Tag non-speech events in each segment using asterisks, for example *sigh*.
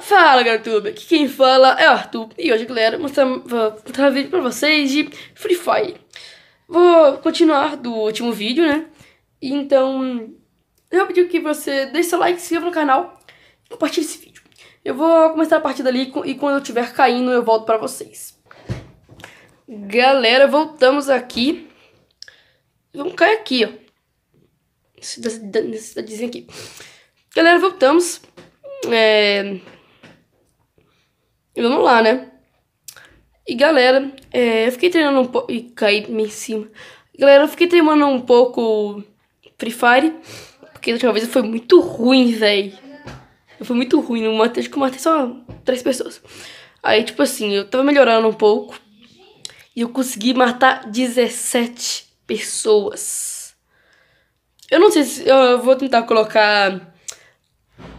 Fala YouTube. aqui quem fala é o Arthur e hoje galera mostrar, vou mostrar um vídeo pra vocês de Free Fire Vou continuar do último vídeo, né? Então, eu pedi que você deixe seu like, se inscreva no canal e compartilhe esse vídeo Eu vou começar a partir dali e quando eu estiver caindo eu volto pra vocês Galera, voltamos aqui. Vamos cair aqui, ó. Nessa cidadezinha aqui. Galera, voltamos. É... E vamos lá, né? E galera, é... eu fiquei treinando um pouco. e caí em cima. Galera, eu fiquei treinando um pouco Free Fire. Porque da última vez foi muito ruim, velho. Foi muito ruim. Eu matei, acho que eu matei só três pessoas. Aí, tipo assim, eu tava melhorando um pouco. E eu consegui matar 17 pessoas. Eu não sei se. Eu vou tentar colocar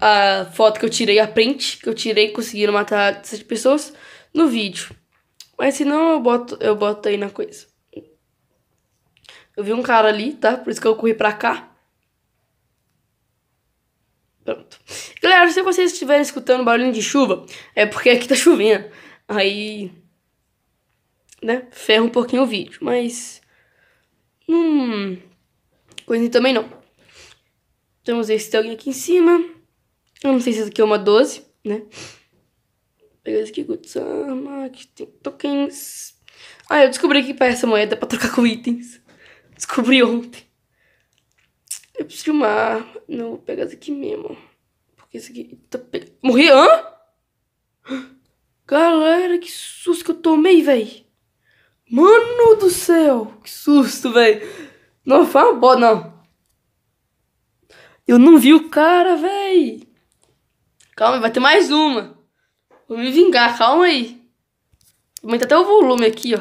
a foto que eu tirei, a print que eu tirei, conseguindo matar 17 pessoas no vídeo. Mas se não, eu boto, eu boto aí na coisa. Eu vi um cara ali, tá? Por isso que eu corri pra cá. Pronto. Galera, se vocês estiverem escutando barulho de chuva, é porque aqui tá chovendo. Aí né, ferra um pouquinho o vídeo, mas hum, coisa também não. Vamos ver se tem alguém aqui em cima. Eu não sei se essa aqui é uma 12, né? Pegar esse aqui, Gutsama, aqui tem tokens. Ah, eu descobri que para essa moeda para trocar com itens. Descobri ontem. Eu preciso de uma arma. Não, vou pegar isso aqui mesmo. Porque isso aqui tá pe... Morri? Hã? Galera, que susto que eu tomei, velho. Mano do céu, que susto, velho. Não, foi uma boa, não. Eu não vi o cara, velho. Calma, vai ter mais uma. Vou me vingar, calma aí. Aumenta até o volume aqui, ó.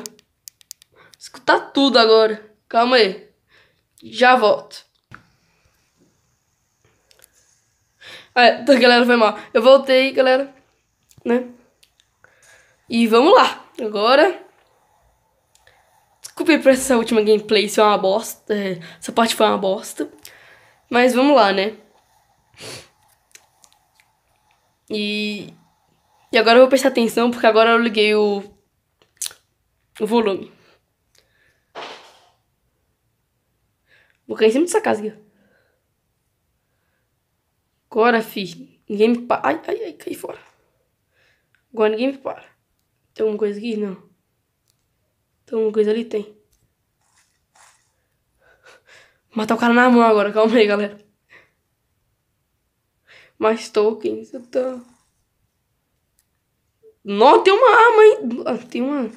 Escutar tudo agora. Calma aí. Já volto. Ah, então, galera, foi mal. Eu voltei, galera. Né? E vamos lá. Agora. Desculpe por essa última gameplay se é uma bosta. É, essa parte foi uma bosta. Mas vamos lá, né? E. E agora eu vou prestar atenção porque agora eu liguei o. O volume. Vou cair em cima dessa casa aqui. Agora, fi. Ninguém me para. Ai, ai, ai, caí fora. Agora ninguém me para. Tem alguma coisa aqui? Não. Então alguma coisa ali tem. Matar o cara na mão agora, calma aí, galera. Mais tokens, eu tô... Então. Nossa, tem uma arma hein? Ah, tem uma...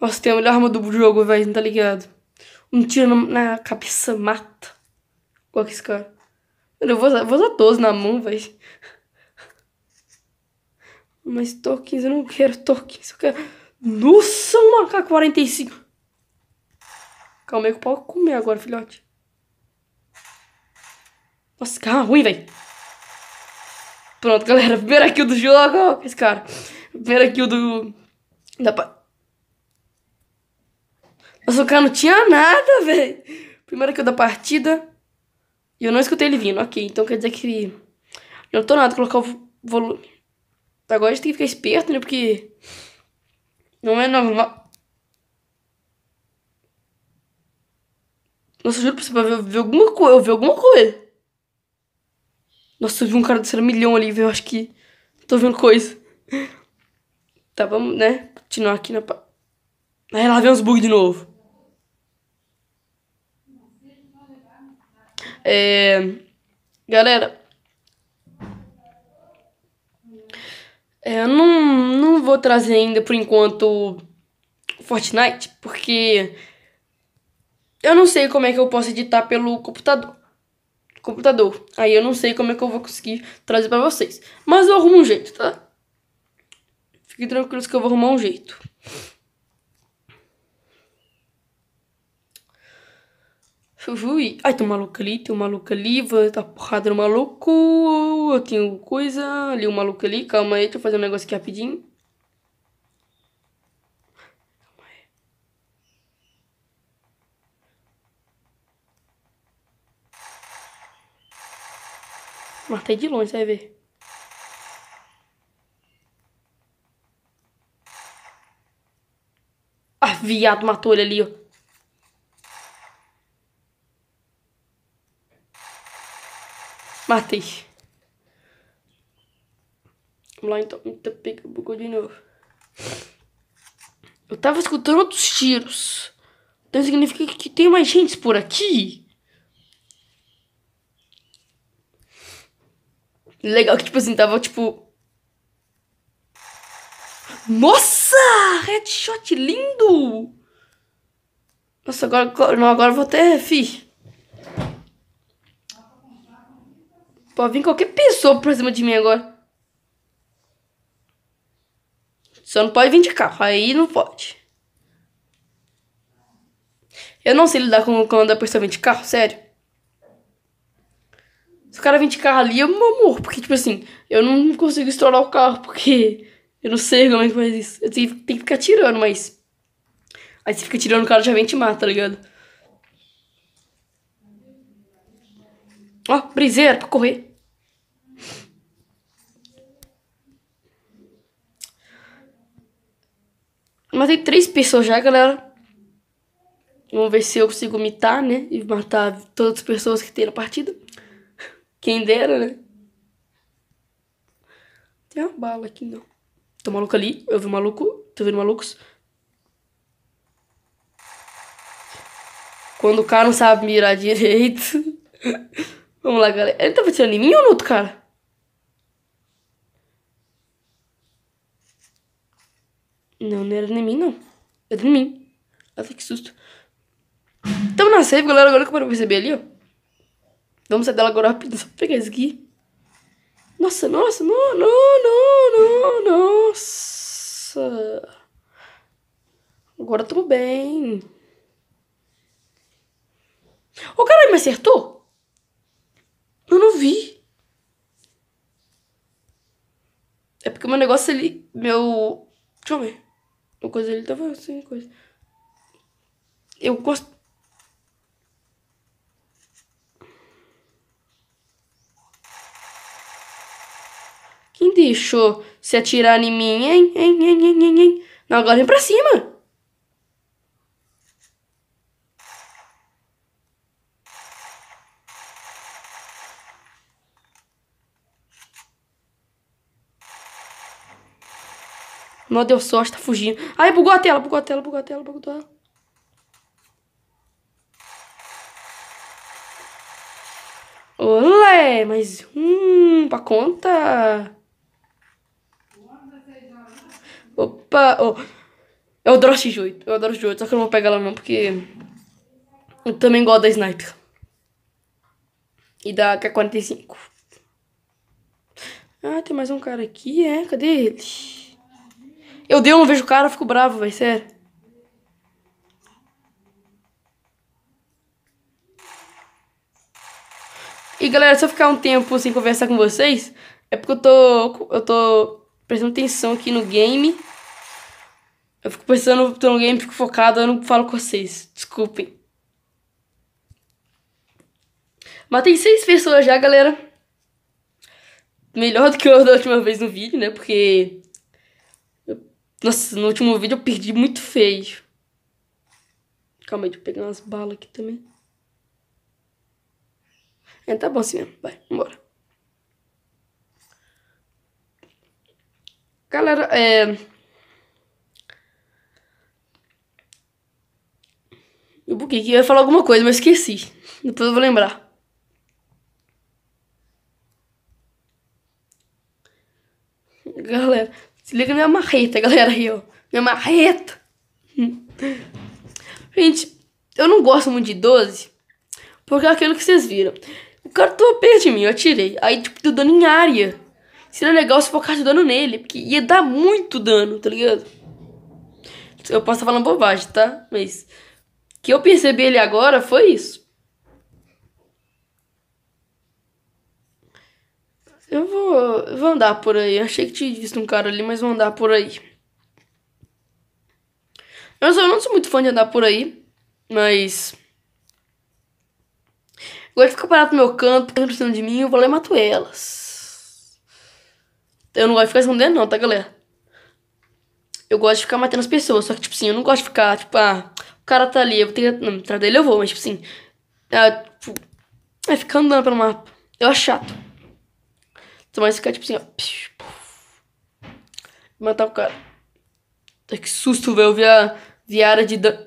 Nossa, tem a melhor arma do jogo, velho, não tá ligado? Um tiro na, na cabeça mata. Qual que é esse cara? Eu vou usar, vou usar 12 na mão, velho. Mas tokens, eu não quero tokens, eu quero. Nossa, um ak 45! Calma aí que eu posso comer agora, filhote. Nossa, carro é ruim, velho. Pronto, galera. Primeira kill do jogo. Esse cara. Primeira kill do. Da pa... Nossa, o cara não tinha nada, velho. Primeira kill da partida. E eu não escutei ele vindo. Ok, então quer dizer que. Eu não tô nada colocar o volume. Então agora a gente tem que ficar esperto, né? Porque não é normal. Nossa, eu juro pra você, pra ver, vi alguma coisa. Eu vi alguma coisa. Nossa, eu vi um cara do Ceramilhão ali, Eu acho que tô vendo coisa. Tá, vamos, né? Continuar aqui na. Aí lá vem uns bugs de novo. É. Galera, É, eu não, não vou trazer ainda por enquanto Fortnite, porque eu não sei como é que eu posso editar pelo computador. Computador. Aí eu não sei como é que eu vou conseguir trazer para vocês. Mas eu arrumo um jeito, tá? Fiquem tranquilos que eu vou arrumar um jeito. Fui. Ai, tem um maluco ali, tem um maluco ali, vou dar porrada no maluco. Eu tenho coisa, ali um maluco ali. Calma aí, deixa eu fazer um negócio aqui rapidinho. Matei tá de longe, você vai ver. Ah, viado, matou ele ali, ó. Matei. Vamos lá então. Eita, pega, bugou de novo. Eu tava escutando outros tiros. Então significa que tem mais gente por aqui. Legal que, tipo assim, tava tipo. Nossa! Headshot lindo! Nossa, agora, não, agora vou ter. Fi. Pode vir qualquer pessoa pra cima de mim agora. Só não pode vir de carro, aí não pode. Eu não sei lidar com quando a pessoa vem de carro, sério. Se o cara vem de carro ali, eu morro. Porque, tipo assim, eu não consigo estourar o carro, porque eu não sei como é que faz isso. Eu tenho, tenho que ficar tirando, mas. Aí você fica tirando, o cara já vem te mata, tá ligado? Ó, briseira pra correr. Matei três pessoas já, galera. Vamos ver se eu consigo mitar, né? E matar todas as pessoas que tem na partida. Quem dera, né? Tem uma bala aqui, não. Tô maluco ali. Eu vi um maluco. Tô vendo malucos. Quando o cara não sabe mirar *laughs* direito. Vamos lá, galera. Ele tava tá atirando em mim ou no outro cara? Não, não era nem mim, não. Era nem mim. Nossa, que susto. Estamos na save, galera, agora que eu vou perceber ali, ó. Vamos sair dela agora rápido só pra pegar isso aqui. Nossa, nossa, não, não, não, não, nossa. Agora tamo bem. Ô, caralho, me acertou? Eu não vi. É porque o meu negócio ali, meu... Deixa eu ver. Uma coisa ele tava assim coisa. Eu gosto. Quem deixou se atirar em mim, hein? hein, hein, hein, hein, hein? Não, agora vem pra cima! Não deu sorte, tá fugindo. Ai, bugou a tela, bugou a tela, bugou a tela, bugou a tela. Olé, mais um pra conta. Opa, oh. Eu adoro X8, eu adoro o 8 só que eu não vou pegar ela não, porque... Eu também gosto da Sniper. E da K-45. Ah, tem mais um cara aqui, é? Cadê ele? Eu dei, eu não vejo o cara, fico bravo, vai sério. E galera, se eu ficar um tempo sem conversar com vocês, é porque eu tô. Eu tô prestando atenção aqui no game. Eu fico pensando tô no game, fico focado, eu não falo com vocês. Desculpem. Matei seis pessoas já, galera. Melhor do que eu da última vez no vídeo, né? Porque nossa, no último vídeo eu perdi muito feio. Calma aí, deixa eu pegar umas balas aqui também. É, tá bom assim mesmo. Vai, embora. Galera, é... Eu buguei que eu ia falar alguma coisa, mas esqueci. Depois eu vou lembrar. Galera, se liga na minha marreta, galera, aí, ó. Minha marreta. Gente, eu não gosto muito de 12, porque é aquilo que vocês viram. O cara tomou perto de mim, eu atirei. Aí, tipo, deu dano em área. Seria é legal se focasse dano nele, porque ia dar muito dano, tá ligado? Eu posso estar falando bobagem, tá? Mas que eu percebi ele agora foi isso. Eu vou, vou andar por aí. Achei que tinha visto um cara ali, mas vou andar por aí. Eu só não sou muito fã de andar por aí, mas. Agora ficar parado no meu canto, precisando tá de mim, eu vou lá e mato elas. Eu não gosto de ficar escondendo, não, tá, galera? Eu gosto de ficar matando as pessoas, só que, tipo assim, eu não gosto de ficar, tipo, ah, o cara tá ali, eu vou ter que. Não, atrás dele eu vou, mas, tipo assim. Ah, tipo, é ficar andando pelo mapa. Eu acho chato. Tu vai ficar tipo assim, ó. Matar o cara. Que susto, velho. Eu vi a, vi a área de. Dan...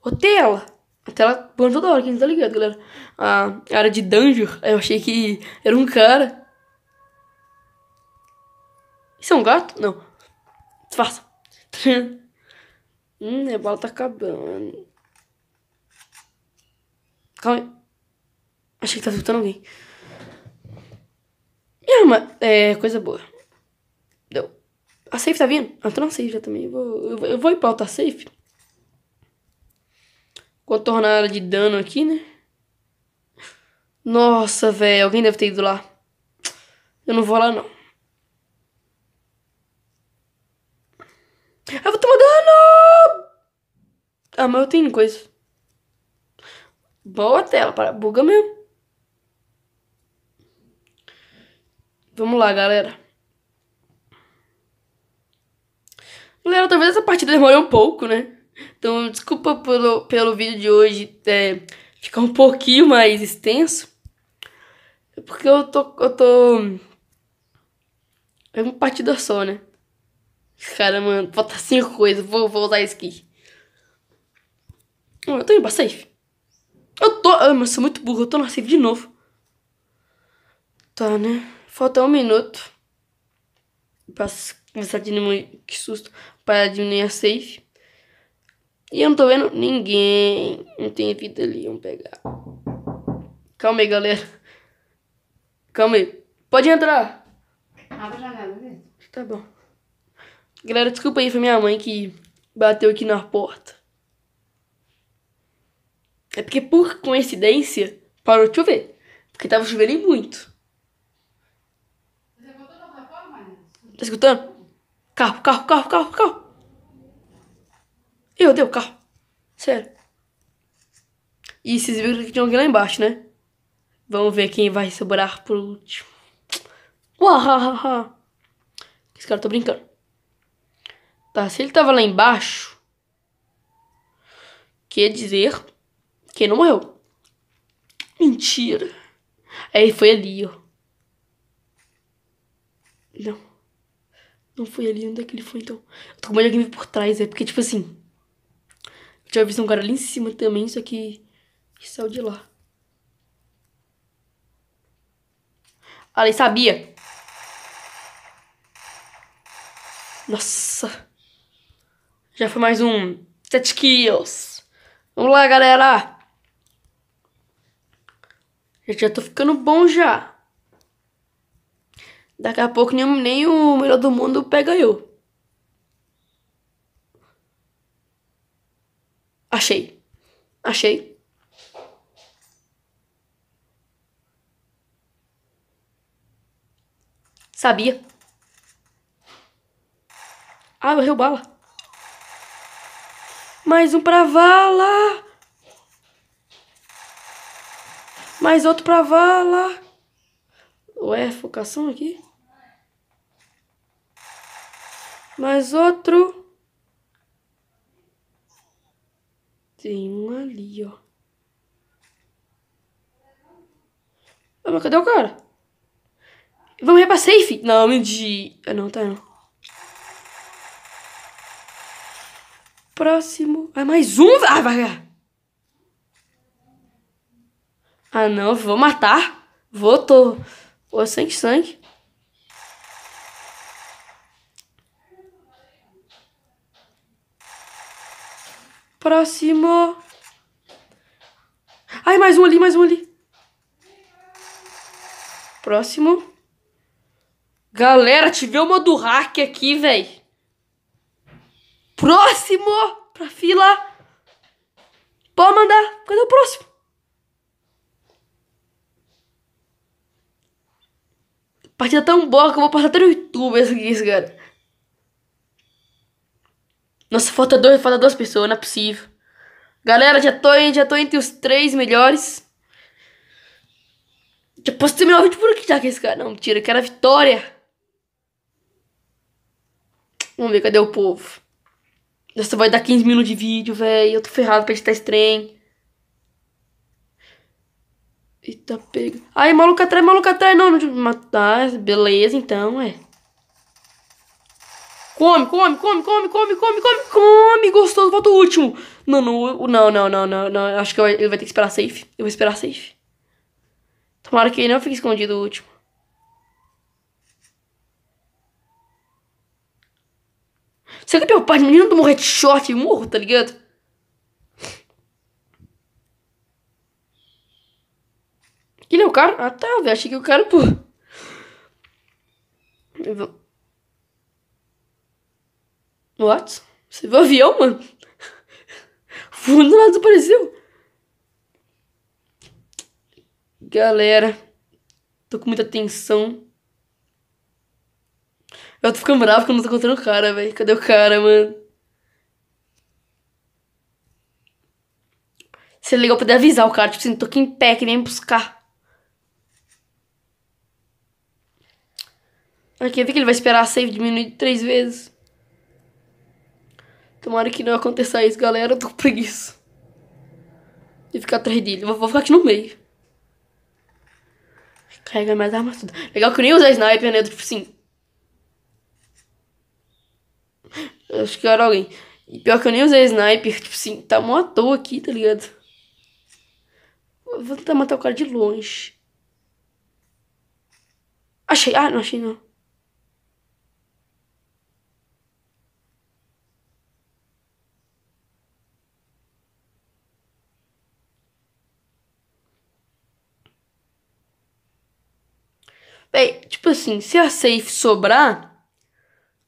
Ô, tela! A tela pulando toda hora, quem não tá ligado, galera. A área de Danjo eu achei que era um cara. Isso é um gato? Não. faça *laughs* hum, minha bala tá acabando. Calma aí. Achei que tá escutando alguém uma é, coisa boa. Deu. A safe tá vindo? Entrou ah, na safe já também. Eu vou, eu, eu vou ir pra outra safe. Contornar a de dano aqui, né? Nossa, velho. Alguém deve ter ido lá. Eu não vou lá, não. Eu vou tomar dano! Ah, mas eu tenho coisa. Boa tela, para buga mesmo. Vamos lá, galera. Galera, talvez essa partida demore um pouco, né? Então, desculpa pelo, pelo vídeo de hoje é, ficar um pouquinho mais extenso. É porque eu tô. Eu tô. É uma partida só, né? Cara, mano, falta cinco coisas. Vou, vou usar skin. Hum, eu tô indo pra safe. Eu tô. Eu, mas sou muito burro, eu tô na safe de novo. Tá, né? Falta um minuto. Pra diminuir. Que susto. Para diminuir a safe. E eu não tô vendo ninguém. Não tem vida ali. Vamos pegar. Calma aí, galera. Calma aí. Pode entrar. Abre a janela, né? Tá bom. Galera, desculpa aí. Foi minha mãe que bateu aqui na porta. É porque, por coincidência, parou de chover. Porque tava chovendo muito. Tá escutando? Carro, carro, carro, carro, carro. Eu odeio carro. Sério. E vocês viram que tinha alguém lá embaixo, né? Vamos ver quem vai sobrar por último. Uahahaha. Esse cara tá brincando. Tá, se ele tava lá embaixo, quer dizer que ele não morreu. Mentira. Aí foi ali, ó. Não. Não foi ali, onde é que ele foi então? Eu tô com medo de alguém vir por trás, é porque, tipo assim. Eu tinha visto um cara ali em cima também, só que. saiu de lá. Ali, sabia! Nossa! Já foi mais um 7 kills. Vamos lá, galera! Eu já tô ficando bom já. Daqui a pouco nem, nem o melhor do mundo pega eu. Achei. Achei. Sabia. Ah, eu errei bala. Mais um pra vala. Mais outro pra vala. Ué, focação aqui? mais outro. Tem um ali, ó. Ah, mas cadê o cara? Vamos ir pra safe? Não, de... Ah, não, tá não. Próximo. Ah, mais um. Ah, vai. Ah, não. Vou matar. Vou, tô... Tô sem sangue. Próximo. Ai, mais um ali, mais um ali. Próximo. Galera, tive uma do hack aqui, velho. Próximo pra fila. Pode mandar. Cadê o próximo? Partida tão boa que eu vou passar até no YouTube esse aqui, cara. Nossa, falta dois, falta duas pessoas, não é possível. Galera, já tô, já tô entre os três melhores. Já posso ter o vídeo por aqui já que esse cara. Não, mentira, que era vitória. Vamos ver, cadê o povo? Nossa, vai dar 15 minutos de vídeo, velho. Eu tô ferrado pra editar esse trem. Eita, pega. Ai, maluco atrás, maluco atrás. Não, não. Tá, beleza, então, é. Come, come, come, come, come, come, come, come. Gostoso, falta o último. Não, não, não, não, não, não. não. Acho que ele vai ter que esperar safe. Eu vou esperar safe. Tomara que ele não fique escondido o último. Será que é meu pai? Menino do headshot, e morro, tá ligado? Ele é o cara? Ah tá, velho. Achei que o cara, pô. Eu vou... What? Você viu o avião, mano? Fundo lá desapareceu. Galera, tô com muita tensão. Eu tô ficando bravo porque eu não tô encontrando o cara, velho. Cadê o cara, mano? Seria legal poder avisar o cara, tipo assim, tô aqui em pé, que vem buscar. Aqui, eu vi que ele vai esperar a save diminuir três vezes. Tomara que não aconteça isso, galera. Eu tô com preguiça. De ficar atrás dele. Vou, vou ficar aqui no meio. Carrega mais arma tudo. Legal que eu nem usei sniper, né? Tipo assim. Eu acho que era alguém. E pior que eu nem usei sniper. Tipo assim, tá mó à toa aqui, tá ligado? Vou tentar matar o cara de longe. Achei. Ah, não achei não. Véi, tipo assim, se a safe sobrar,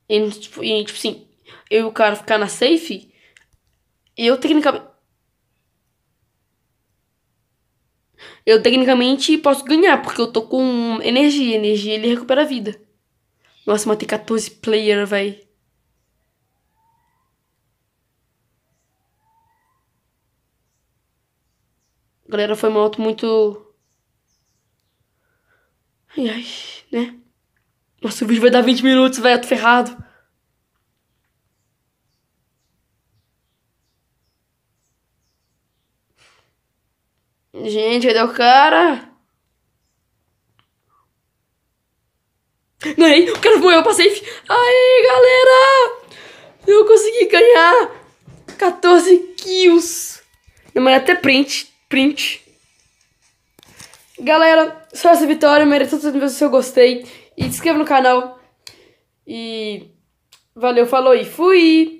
e, tipo, e, tipo assim, eu e o cara ficar na safe, eu tecnicamente. Eu tecnicamente posso ganhar, porque eu tô com energia. Energia ele recupera a vida. Nossa, matei 14 player, véi. Galera, foi uma auto muito Ai, ai, né? Nossa, o vídeo vai dar 20 minutos, velho, tô ferrado. Gente, cadê o cara? Ganhei, o cara morreu pra safe. Aí, galera! Eu consegui ganhar 14 kills. Não, mas é até print, print. Galera, só essa vitória, merece todas as vezes o seu gostei. E se inscreva no canal. E valeu, falou e fui!